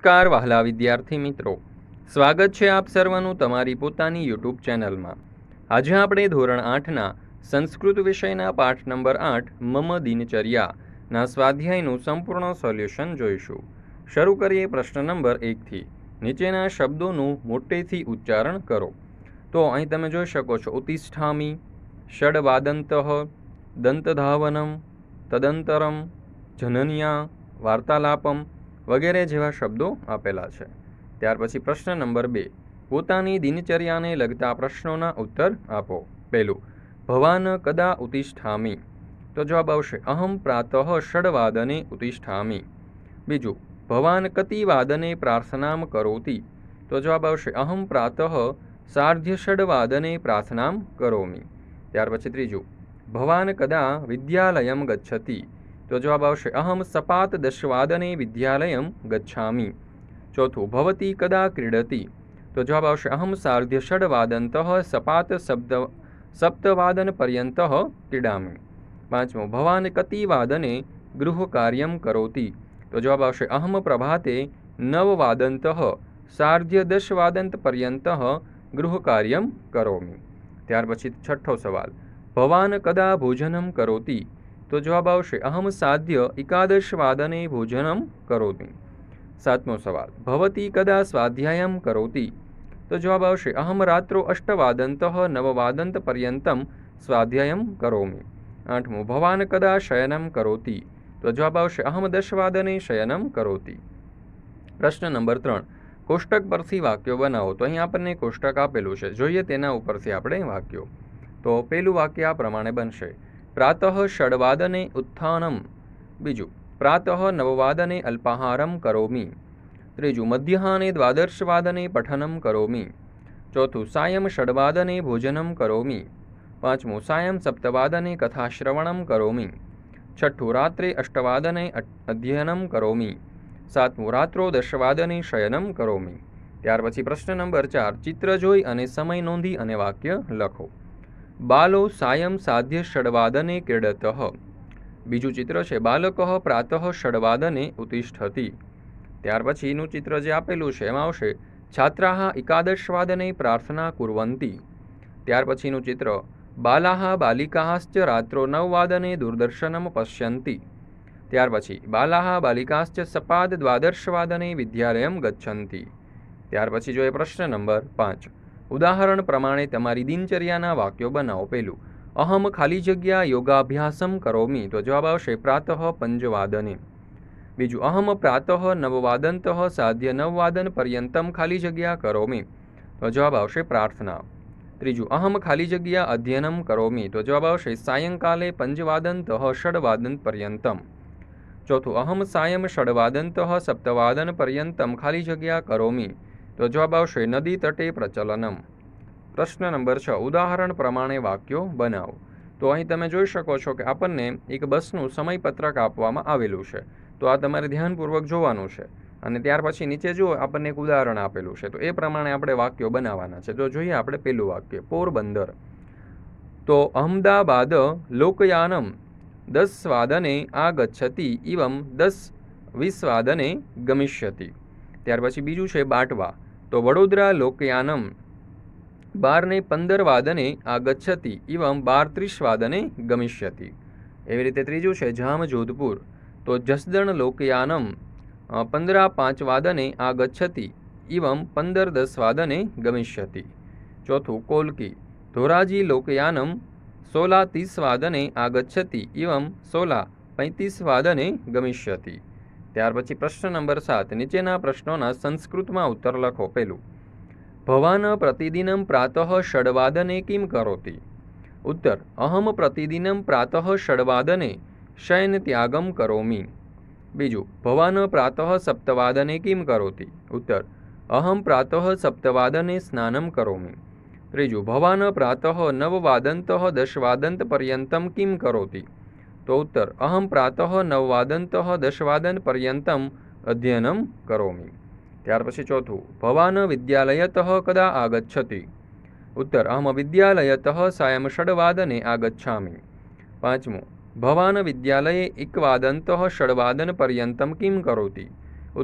નમસ્કાર વહાલા વિદ્યાર્થી મિત્રો સ્વાગત છે આપ સર્વનું તમારી પોતાની યુટ્યુબ ચેનલમાં આજે આપણે ધોરણ આઠના સંસ્કૃત વિષયના પાઠ નંબર આઠ મમ દિનચર્યાના સ્વાધ્યાયનું સંપૂર્ણ સોલ્યુશન જોઈશું શરૂ કરીએ પ્રશ્ન નંબર એકથી નીચેના શબ્દોનું મોટેથી ઉચ્ચારણ કરો તો અહીં તમે જોઈ શકો છો ઉતિષ્ઠામી ષડવાદંત દંતધાવનમ તદંતરમ જનન્યા વાર્તાલાપમ વગેરે જેવા શબ્દો આપેલા છે ત્યાર પછી પ્રશ્ન નંબર બે પોતાની દિનચર્યાને લગતા પ્રશ્નોના ઉત્તર આપો પહેલું ભવાન કદા ઉતિષ્ઠામી તો જવાબ આવશે અહમ પ્રાતઃ ષડવાદને ઉતિષ્ઠામી બીજું ભવાન કતિ વાદને પ્રાર્થનામ કરોતી તો જવાબ આવશે અહમ પ્રાતઃ સાર્ધ્ય ષડવાદને પ્રાર્થના કરોમી ત્યાર પછી ત્રીજું ભવાન કદા વિદ્યાલયમ ગચ્છતી तो जवाब आहम सपात दशवादने विद्यालय गच्छा चौथो भवती कदा क्रीडती तो जवाब आहम साध्य षडवादन सपात शब्द सप्तवादन पर्यत क्रीड़ा पांचमो भवान कति वादने गृह कार्य करोति तो जवाब आहम प्रभाते नववादन साध्य दशवादन पर्यत गृह कार्य कौमी त्यार छठो सवाल भवान कदा भोजन कौती તો જવાબ આવશે અહમ સાધ્ય એકાદશ વાદને ભોજનમ કરોતી સાતમો સવાલ ભવતી કદા સ્વાધ્યાયમ કરોતી તો જવાબ આવશે અહમ રાત્રો અષ્ટવાદંત નવવાદંત પર્યંતમ સ્વાધ્યાયમ કરોમી આઠમો ભવાન કદા શયનમ કરોતી તો જવાબ આવશે અહમ દશવાદને શયનમ કરોતી પ્રશ્ન નંબર ત્રણ કોષ્ટક પરથી વાક્યો બનાવો તો અહીં આપણને કોષ્ટક આપેલું છે જોઈએ તેના ઉપરથી આપણે વાક્યો તો પેલું વાક્ય આ પ્રમાણે બનશે પ્રાતઃ ષડવાદને ઉત્થાનમ બીજું પ્રાતઃ નવવાદને અલ્પાહારમ કરોમી ત્રીજું મધ્યાહને દ્વાદશવાદને પઠનમ કરોમી ચોથું સાયમ ષડવાદને ભોજનમ કરોમી પાંચમું સાયમ સપ્તવાદને કથાશ્રવણમ કરોમી છઠ્ઠું રાત્રે અષ્ટવાદને અધ્યયનમ કરોમી સાતમું રાત્રો દશવાદને શયનમ કરોમી ત્યાર પછી પ્રશ્ન નંબર ચાર ચિત્ર જોઈ અને સમય નોંધી અને વાક્ય લખો બાલો સાયમ સાધ્ય ષડવાદને ક્રીડત બીજું ચિત્ર છે બાલક પ્રાતઃ ષડવાદને ઉતિષ્ઠતી ત્યાર પછીનું ચિત્ર જે આપેલું છે એમાં આવશે છાત્રા એકાદશવાદને પ્રાર્થના કુર્વંતી ત્યાર પછીનું ચિત્ર બાલા બાલિકાશ્ચ રાત્રો નવવાદને દૂરદર્શનમ પશ્યંતી ત્યાર પછી બાલા બાલિકાશ્ચ સપાદ દ્વાદર્શવાદને વિદ્યાલયમ ગચ્છંતી ત્યાર પછી જોઈએ પ્રશ્ન નંબર પાંચ ઉદાહરણ પ્રમાણે તમારી દિનચર્યાના વાક્યો બનાવો પહેલું અહમ ખાલી જગ્યા યોગાભ્યાસમ કરોમી તો જવાબ આવશે પ્રાતઃ પંચવાદને બીજું અહમ પ્રાતઃ નવવાદંત સાધ્ય નવવાદન પર્યંતમ ખાલી જગ્યા કરોમી તો જવાબ આવશે પ્રાર્થના ત્રીજું અહમ ખાલી જગ્યા અધ્યયનમ કરોમી તો જવાબ આવશે સાયંકાલે પંચવાદંત ષડવાદન પર્યંતમ ચોથું અહમ સાયમ ષડવાદંત સપ્તવાદન પર્યંતમ ખાલી જગ્યા કરોમી તો જવાબ આવશે નદી તટે પ્રચલનમ પ્રશ્ન નંબર છ ઉદાહરણ પ્રમાણે વાક્યો બનાવો તો અહીં તમે જોઈ શકો છો કે આપણને એક બસનું સમયપત્રક આપવામાં આવેલું છે તો આ તમારે ધ્યાનપૂર્વક જોવાનું છે અને ત્યાર પછી નીચે જુઓ આપણને એક ઉદાહરણ આપેલું છે તો એ પ્રમાણે આપણે વાક્યો બનાવવાના છે તો જોઈએ આપણે પેલું વાક્ય પોરબંદર તો અહમદાબાદ લોકયાનમ દસ વાદને આગચ્છતિ ઇવમ દસ વીસ વાદને ગમિષ્યતિ ત્યાર પછી બીજું છે બાટવા તો વડોદરા લોકયાનમ બારને પંદર વાદને આ ગચ્છતી બાર ત્રીસ વાદને ગમિષ્યતી એવી રીતે ત્રીજું છે જામ જોધપુર તો જસદણ લોકયાનમ પંદરા પાંચ વાદને આ ગચ્છતી પંદર દસ વાદને ગમિષ્યતી ચોથું કોલકી ધોરાજી લોકયાનમ સોલા ત્રીસ વાદને આ ગચ્છતી સોલા પૈંતીસ વાદને ગમિષ્યતી ત્યાર પછી પ્રશ્ન નંબર સાત નીચેના પ્રશ્નોના સંસ્કૃતમાં ઉત્તર લખો પેલું ભવાન પ્રતિદિનમ પ્રાતઃ ષડવાદને કિમ કરોતી ઉત્તર અહમ પ્રતિદિનમ પ્રાતઃ ષડવાદને શયન ત્યાગમ કરોમી બીજું ભવાન પ્રાતઃ સપ્તવાદને કિમ કરોતી ઉત્તર અહમ પ્રાતઃ સપ્તવાદને સ્નાનમ કરોમી ત્રીજું ભવાન પ્રાતઃ નવવાદંત દશવાદંત પર્યંતમ કિમ કરોતી તો ઉત્તર અહમ પ્રાતઃ નવવાદંત દશવાદન પર્યંતમ અધ્યયનમ કરોમી ત્યાર પછી ચોથું ભવાન વિદ્યાલયત કદા આગચ્છતિ ઉત્તર અહમ વિદ્યાલયત સાયમ ષડવાદને આગચ્છામિ પાંચમું ભવાન વિદ્યાલયે એકવાદંત ષડવાદન પર્યંતમ કિમ કરોતિ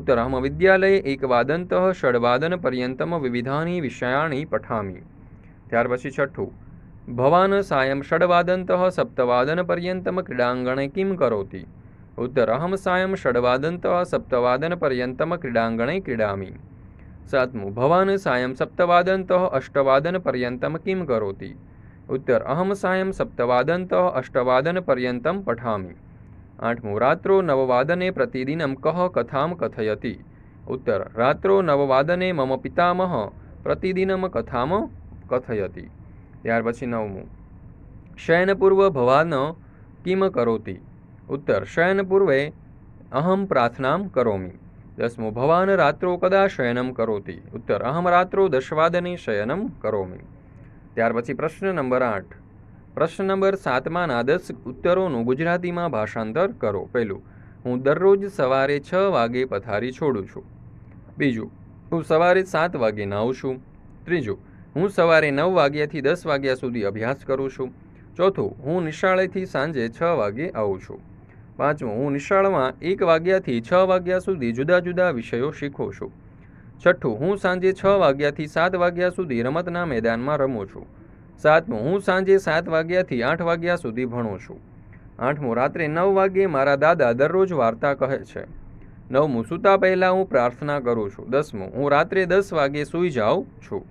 ઉત્તર અહમ વિદ્યાલયે એકવાદંત ષડવાદન પર્યંતમ વિવિધાની વિષયાણી પઠામી ત્યાર પછી છઠ્ઠું भवान् सायं सप्तवादन सप्तवादनपर्यन्तं क्रीडांगणे किं करोति उत्तरहं सायं सप्तवादन सप्तवादनपर्यन्तं क्रीडांगणे क्रीडामि सात्मु भवान् सायं अष्टवादन अष्टवादनपर्यन्तं किं करोति उत्तर अहम सायं सप्तवादनतः अष्टवादनपर्यन्तं पठामि आठमु रात्रो नववादने प्रतिदिन कह कथां कथयति उत्तर रात्रो नववादने मम पितामहः प्रतिदिन कथां कथयति ત્યાર પછી નવમું શયનપૂર્વ ભવાન કિમ કરોતી ઉત્તર શયનપૂર્વે અહમ પ્રાર્થનામ કરોમી દસમું ભવાન રાત્રો કદા શયનમ કરોતી ઉત્તર અહમ રાત્રો દશવાદને શયનમ કરોમી ત્યાર પછી પ્રશ્ન નંબર આઠ પ્રશ્ન નંબર સાતમાં આદર્શ ઉત્તરોનું ગુજરાતીમાં ભાષાંતર કરો પહેલું હું દરરોજ સવારે છ વાગે પથારી છોડું છું બીજું હું સવારે સાત વાગે નાહું છું ત્રીજું હું સવારે નવ વાગ્યાથી દસ વાગ્યા સુધી અભ્યાસ કરું છું ચોથું હું નિશાળેથી સાંજે છ વાગે આવું છું પાંચમું હું નિશાળમાં એક વાગ્યાથી છ વાગ્યા સુધી જુદા જુદા વિષયો શીખું છું છઠ્ઠું હું સાંજે છ વાગ્યાથી સાત વાગ્યા સુધી રમતના મેદાનમાં રમું છું સાતમું હું સાંજે સાત વાગ્યાથી આઠ વાગ્યા સુધી ભણું છું આઠમું રાત્રે નવ વાગ્યે મારા દાદા દરરોજ વાર્તા કહે છે નવમું સૂતા પહેલાં હું પ્રાર્થના કરું છું દસમું હું રાત્રે દસ વાગ્યે સૂઈ જાઉં છું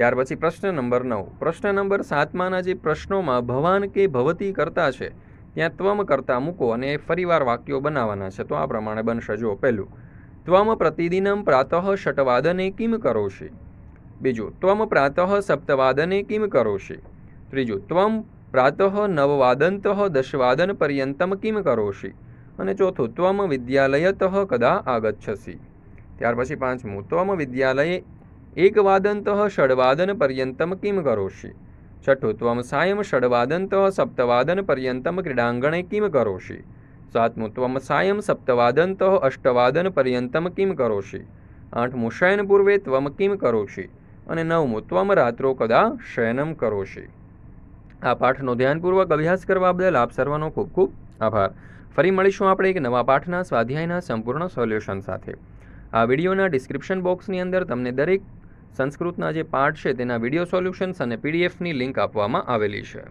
ત્યાર પછી પ્રશ્ન નંબર નવ પ્રશ્ન નંબર સાતમાંના જે પ્રશ્નોમાં ભવાન કે ભવતી કરતા છે ત્યાં ત્વમ કરતા મૂકો અને ફરીવાર વાક્યો બનાવવાના છે તો આ પ્રમાણે બનશે જો પહેલું ત્વમ પ્રતિદિનમ પ્રાતઃ ષટવાદને કિમ કરોશી બીજું ત્વમ પ્રાતઃ સપ્તવાદને કિમ કરોશી ત્રીજું ત્વમ પ્રાતઃ નવવાદંત દશવાદન પર્યંતમ કિમ કરોશી અને ચોથું ત્વમ વિદ્યાલયત કદા આગચ્છસી ત્યાર પછી પાંચમું ત્વમ વિદ્યાલયે एकवादन्तः षड्वादनपर्यन्तं किं करोषि छठो त्वं सायं षड्वादनतः सप्तवादनपर्यन्तं क्रीडाङ्गणे किं करोषि સાતમું ત્વમ સાયમ સપ્તવાદનતઃ અષ્ટવાદનપર્યંતમ કિમ કરોષિ આઠમું શયન પૂર્વે ત્વમ કિમ કરોષિ અને નવમું ત્વમ રાત્રો કદા શયનમ કરોષિ આ પાઠનો ધ્યાનપૂર્વક અભ્યાસ કરવા બદલ આપ સર્વનો ખૂબ ખૂબ આભાર ફરી મળીશું આપણે એક નવા પાઠના સ્વાધ્યાયના સંપૂર્ણ સોલ્યુશન સાથે આ વિડીયોના ડિસ્ક્રિપ્શન બોક્સની અંદર તમને દરેક સંસ્કૃતના જે પાઠ છે તેના વિડીયો સોલ્યુશન્સ અને પીડીએફની લિંક આપવામાં આવેલી છે